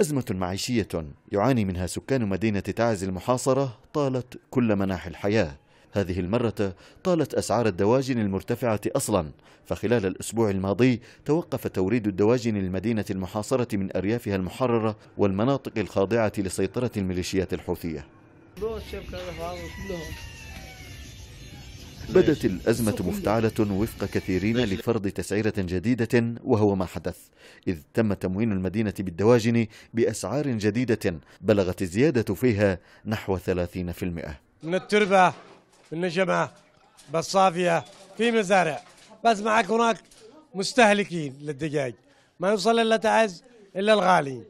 أزمة معيشية يعاني منها سكان مدينة تعز المحاصرة طالت كل مناحي الحياة هذه المرة طالت أسعار الدواجن المرتفعة أصلا فخلال الأسبوع الماضي توقف توريد الدواجن للمدينة المحاصرة من أريافها المحررة والمناطق الخاضعة لسيطرة الميليشيات الحوثية بدت الأزمة مفتعلة وفق كثيرين لفرض تسعيرة جديدة وهو ما حدث إذ تم تموين المدينة بالدواجن بأسعار جديدة بلغت الزيادة فيها نحو 30% من التربة النجمة بالصافية في مزارع بس معك هناك مستهلكين للدجاج ما يوصل إلا تعز إلا الغالي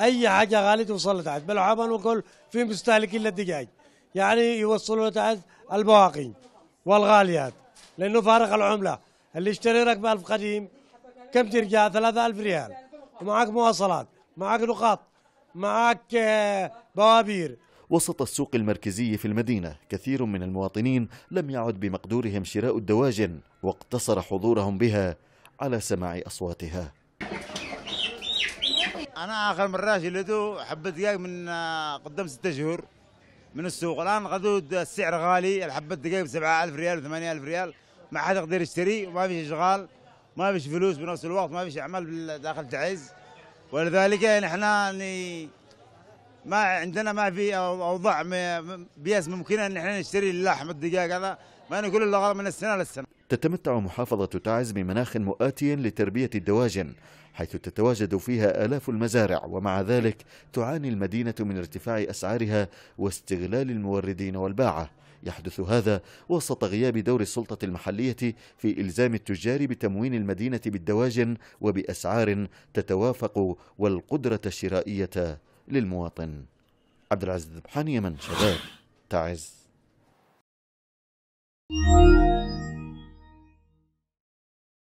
أي حاجة غالية توصل لتعز بل بالعبن وكل في مستهلكين للدجاج يعني يوصلوا لتعز البواقي والغاليات لأنه فارق العملة اللي يشتري لك بألف قديم كم ترجع 3000 ريال ومعك مواصلات معك نقاط معك آه، بوابير وسط السوق المركزي في المدينة كثير من المواطنين لم يعد بمقدورهم شراء الدواجن واقتصر حضورهم بها على سماع أصواتها أنا آخر مرة شلته حبة دقايق من آه، قدام ستة شهور من السوق الان غدود السعر غالي الحبه الدقيق ب 7000 ريال و 8000 ريال ما حد يقدر يشتري وما فيش اشغال ما فيش فلوس بنفس الوقت ما فيش اعمال داخل تعز ولذلك نحن يعني ما عندنا ما في اوضاع بياس ممكنه ان احنا نشتري اللحم الدجاج هذا ما نقول الا من السنه للسنه. تتمتع محافظه تعز بمناخ مؤاتي لتربيه الدواجن حيث تتواجد فيها آلاف المزارع ومع ذلك تعاني المدينة من ارتفاع أسعارها واستغلال الموردين والباعة يحدث هذا وسط غياب دور السلطة المحلية في إلزام التجار بتموين المدينة بالدواجن وبأسعار تتوافق والقدرة الشرائية للمواطن عبد العزيز الذبحاني من شباب تعز